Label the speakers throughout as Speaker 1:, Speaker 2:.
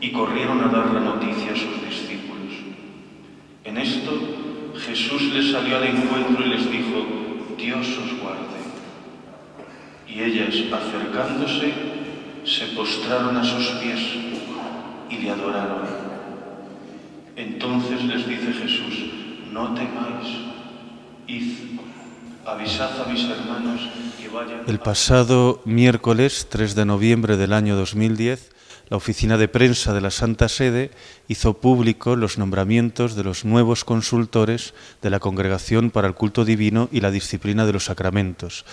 Speaker 1: y corrieron a dar la noticia a sus discípulos. En esto Jesús les salió al encuentro y les dijo, Dios os guarde. Y ellas, acercándose, se postraron a sus pies y le adoraron. Entonces les dice Jesús, no temáis, id, avisad a mis hermanos que vayan. El pasado miércoles 3 de noviembre del año 2010, la oficina de prensa de la Santa Sede hizo público los nombramientos de los nuevos consultores de la Congregación para el Culto Divino y la Disciplina de los Sacramentos.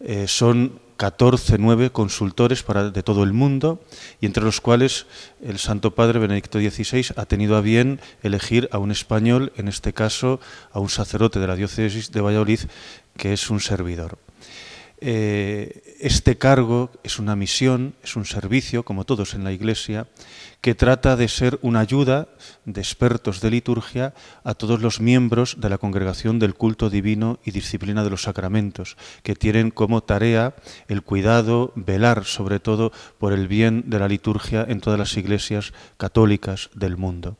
Speaker 1: Eh, son 14, 9 consultores de todo el mundo y entre los cuales el Santo Padre Benedicto XVI ha tenido a bien elegir a un español, en este caso a un sacerdote de la diócesis de Valladolid, que es un servidor. Eh, este cargo es una misión, es un servicio, como todos en la Iglesia, que trata de ser una ayuda de expertos de liturgia a todos los miembros de la congregación del culto divino y disciplina de los sacramentos, que tienen como tarea el cuidado, velar sobre todo por el bien de la liturgia en todas las iglesias católicas del mundo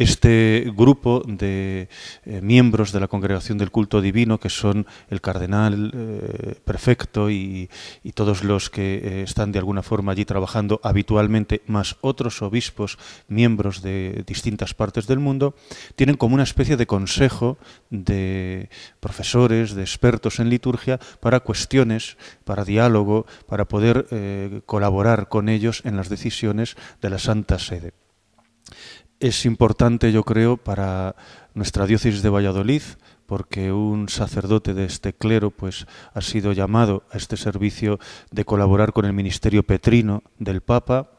Speaker 1: este grupo de eh, miembros de la congregación del culto divino, que son el cardenal eh, prefecto y, todos los que eh, están de alguna forma allí trabajando habitualmente, más otros obispos, miembros de distintas partes del mundo, tienen como una especie de consejo de profesores, de expertos en liturgia, para cuestiones, para diálogo, para poder colaborar con ellos en las decisiones de la Santa Sede es importante, yo creo, para nuestra diócesis de Valladolid, porque un sacerdote de este clero pues, ha sido llamado a este servicio de colaborar con el Ministerio Petrino del Papa.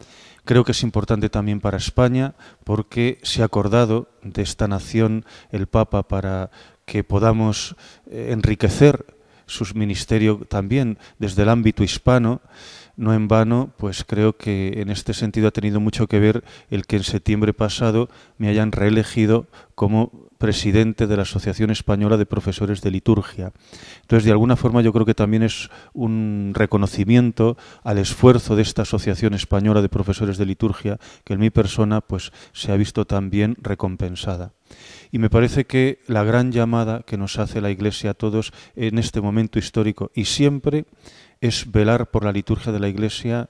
Speaker 1: Creo que es importante también para España porque se ha acordado de esta nación el Papa para que podamos eh, enriquecer su ministerio también desde el ámbito hispano. No en vano, pues creo que en este sentido ha tenido mucho que ver el que en septiembre pasado me hayan reelegido como presidente de la Asociación Española de Profesores de Liturgia. Entonces, de alguna forma, yo creo que también es un reconocimiento al esfuerzo de esta Asociación Española de Profesores de Liturgia, que en mi persona pues, se ha visto también recompensada. Y me parece que la gran llamada que nos hace la Iglesia a todos en este momento histórico y siempre es velar por la liturgia de la Iglesia,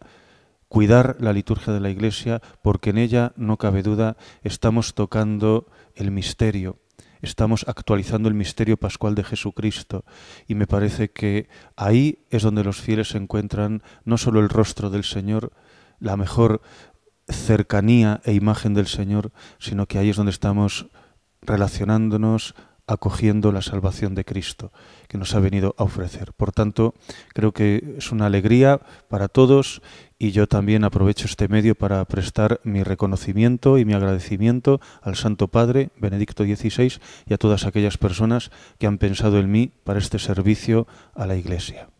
Speaker 1: cuidar la liturgia de la Iglesia, porque en ella, no cabe duda, estamos tocando el misterio, estamos actualizando el misterio pascual de Jesucristo y me parece que ahí es donde los fieles encuentran no solo el rostro del Señor, la mejor cercanía e imagen del Señor, sino que ahí es donde estamos relacionándonos acogiendo la salvación de Cristo que nos ha venido a ofrecer. Por tanto, creo que es una alegría para todos y yo también aprovecho este medio para prestar mi reconocimiento y mi agradecimiento al Santo Padre Benedicto XVI y a todas aquellas personas que han pensado en mí para este servicio a la Iglesia.